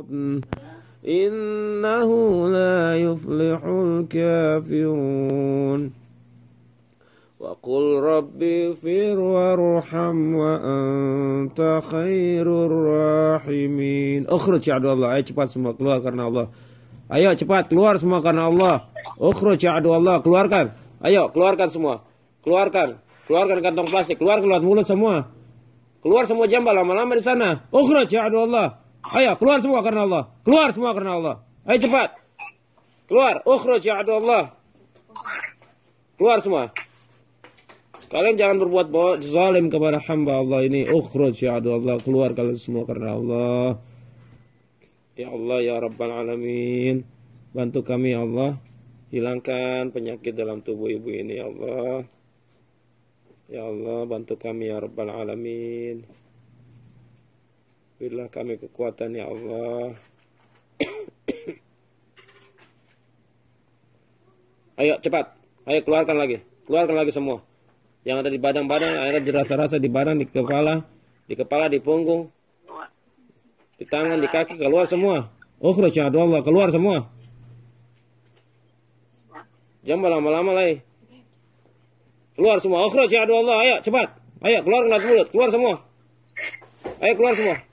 إنه لا يفلح الكافرون وقل رب اغفر وارحم وأنت خير الراحمين أخرج يا عدو الله ayo cepat semua keluar karena Allah ayo cepat keluar semua karena Allah ukhruj ya عدو Allah keluarkan ayo keluarkan semua keluarkan keluarkan kantong plastik keluar keluar mulut semua keluar semua jambal lama-lama di sana ukhruj ya عدو Allah Ayo keluar semua karena Allah. Keluar semua karena Allah. Ayo cepat. Keluar. Ukhruj ya Allah. Keluar semua. Kalian jangan berbuat zalim kepada hamba Allah ini. Ukhruj ya Allah. Keluar kalian semua karena Allah. Ya Allah ya Rabbal Alamin. Bantu kami ya Allah. Hilangkan penyakit dalam tubuh ibu ini ya Allah. Ya Allah bantu kami ya Rabbal Alamin. Berilah kami kekuatan ya Allah. Ayo cepat. Ayo keluarkan lagi. Keluarkan lagi semua. Yang ada di badan-badan, akhirnya dirasa-rasa di badan, di kepala, di kepala, di punggung, di tangan, di kaki, keluar semua. Oh, ya Allah, keluar semua. Jangan lama-lama lagi. Keluar semua. Oh, ya Allah, ayo cepat. Ayo keluar lewat mulut, keluar semua. Ayo keluar semua.